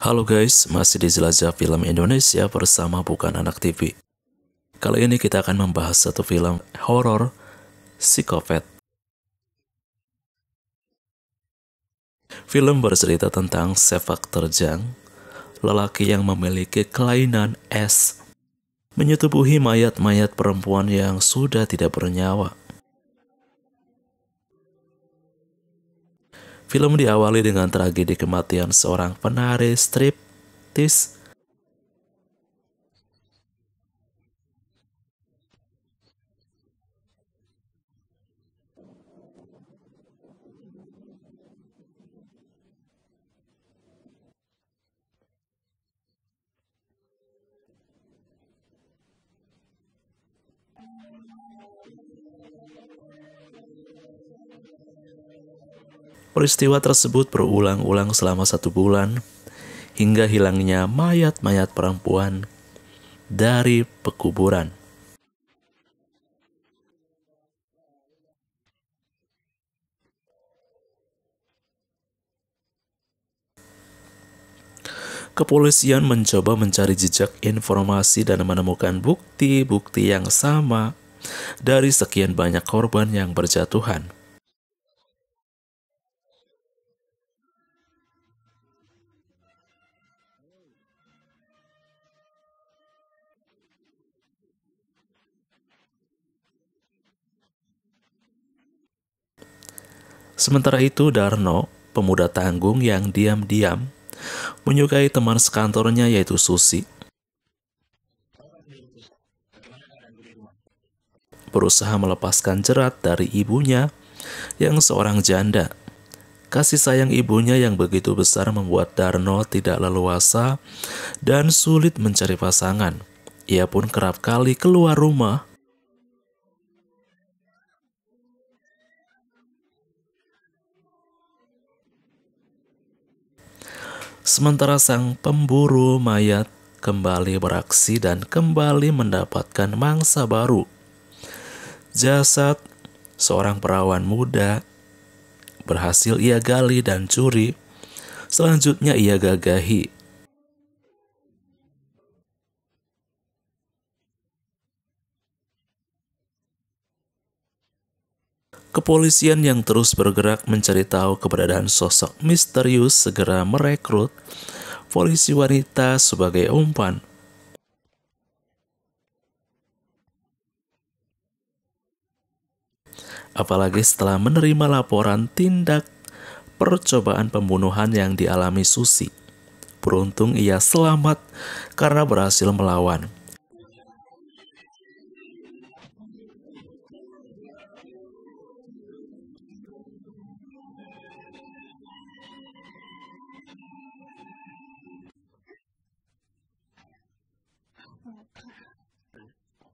Halo guys, masih di Jelajah Film Indonesia bersama Bukan Anak TV. Kali ini kita akan membahas satu film horor, Psikopat. Film bercerita tentang sepak terjang, lelaki yang memiliki kelainan S, menyetubuhi mayat-mayat perempuan yang sudah tidak bernyawa. Film diawali dengan tragedi kematian seorang penari striptis Peristiwa tersebut berulang-ulang selama satu bulan hingga hilangnya mayat-mayat perempuan dari pekuburan. Kepolisian mencoba mencari jejak informasi dan menemukan bukti-bukti yang sama dari sekian banyak korban yang berjatuhan. Sementara itu, Darno, pemuda tanggung yang diam-diam menyukai teman sekantornya yaitu Susi, berusaha melepaskan jerat dari ibunya yang seorang janda. Kasih sayang ibunya yang begitu besar membuat Darno tidak leluasa dan sulit mencari pasangan. Ia pun kerap kali keluar rumah Sementara sang pemburu mayat kembali beraksi dan kembali mendapatkan mangsa baru. Jasad seorang perawan muda berhasil ia gali dan curi. Selanjutnya ia gagahi. Kepolisian yang terus bergerak mencari tahu keberadaan sosok misterius segera merekrut polisi wanita sebagai umpan. apalagi setelah menerima laporan tindak percobaan pembunuhan yang dialami Susi. Beruntung ia selamat karena berhasil melawan.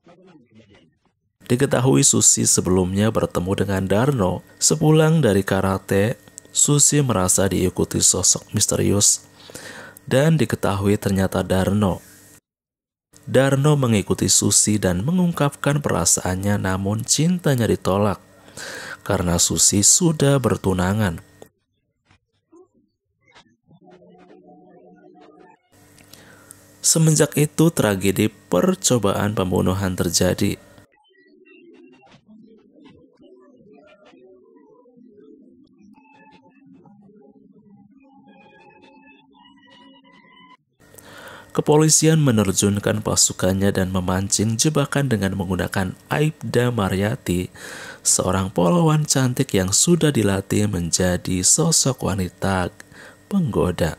Bagaimana kejadiannya? Diketahui Susi sebelumnya bertemu dengan Darno. Sepulang dari karate, Susi merasa diikuti sosok misterius dan diketahui ternyata Darno. Darno mengikuti Susi dan mengungkapkan perasaannya namun cintanya ditolak karena Susi sudah bertunangan. Semenjak itu tragedi percobaan pembunuhan terjadi Kepolisian menerjunkan pasukannya dan memancing jebakan dengan menggunakan Aibda Mariati, seorang polawan cantik yang sudah dilatih menjadi sosok wanita penggoda.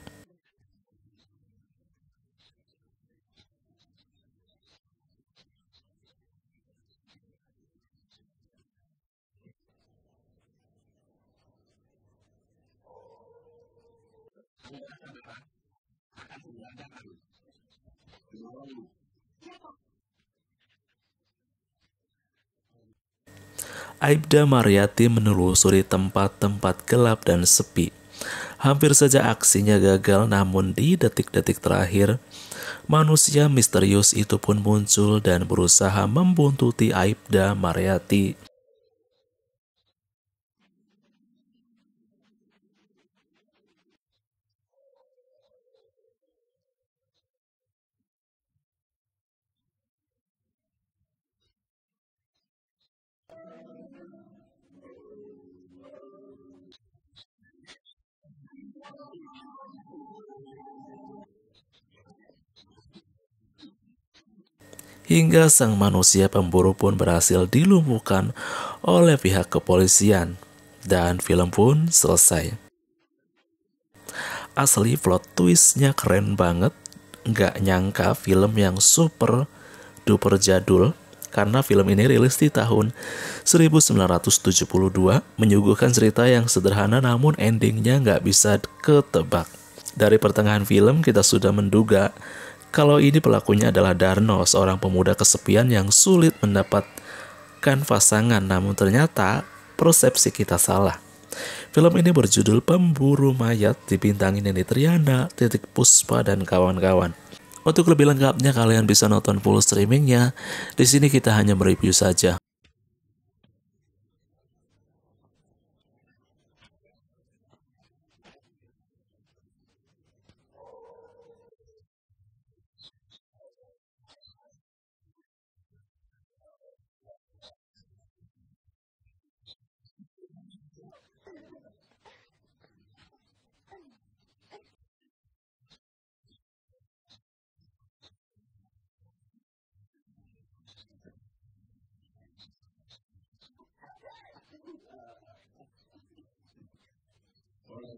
Aibda Mariati menelusuri tempat-tempat gelap dan sepi. Hampir saja aksinya gagal, namun di detik-detik terakhir, manusia misterius itu pun muncul dan berusaha membuntuti Aibda Mariati. Hingga sang manusia pemburu pun berhasil dilumpuhkan oleh pihak kepolisian, dan film pun selesai. Asli plot twistnya keren banget, nggak nyangka film yang super duper jadul karena film ini rilis di tahun 1972 menyuguhkan cerita yang sederhana namun endingnya nggak bisa ketebak. Dari pertengahan film, kita sudah menduga kalau ini pelakunya adalah Darno, seorang pemuda kesepian yang sulit mendapatkan pasangan, namun ternyata persepsi kita salah. Film ini berjudul Pemburu Mayat, dibintangi Neni Triana, Titik Puspa, dan kawan-kawan. Untuk lebih lengkapnya, kalian bisa nonton full streamingnya. Di sini kita hanya mereview saja.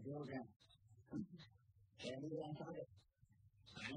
上手。全然そうです。あ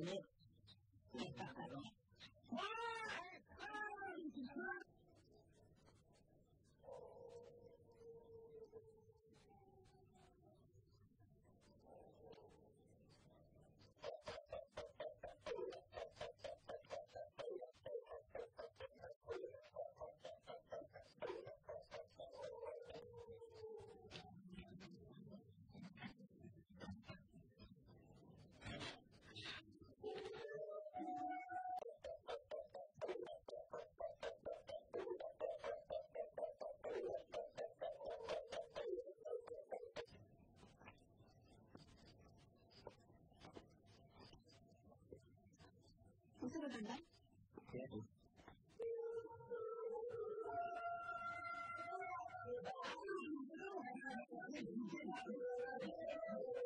どうも。